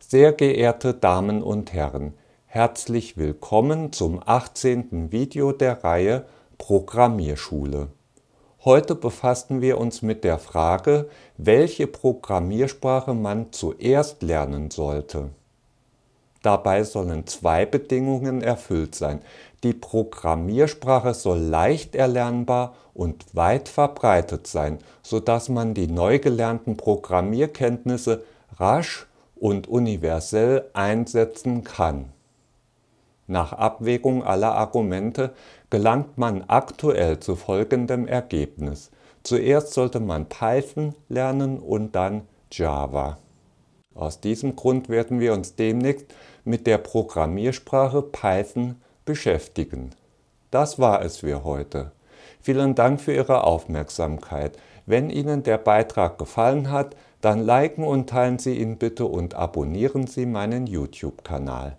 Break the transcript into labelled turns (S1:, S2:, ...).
S1: Sehr geehrte Damen und Herren, herzlich willkommen zum 18. Video der Reihe Programmierschule. Heute befassen wir uns mit der Frage, welche Programmiersprache man zuerst lernen sollte. Dabei sollen zwei Bedingungen erfüllt sein. Die Programmiersprache soll leicht erlernbar und weit verbreitet sein, sodass man die neu gelernten Programmierkenntnisse rasch und universell einsetzen kann. Nach Abwägung aller Argumente gelangt man aktuell zu folgendem Ergebnis. Zuerst sollte man Python lernen und dann Java. Aus diesem Grund werden wir uns demnächst mit der Programmiersprache Python beschäftigen. Das war es für heute. Vielen Dank für Ihre Aufmerksamkeit. Wenn Ihnen der Beitrag gefallen hat, dann liken und teilen Sie ihn bitte und abonnieren Sie meinen YouTube-Kanal.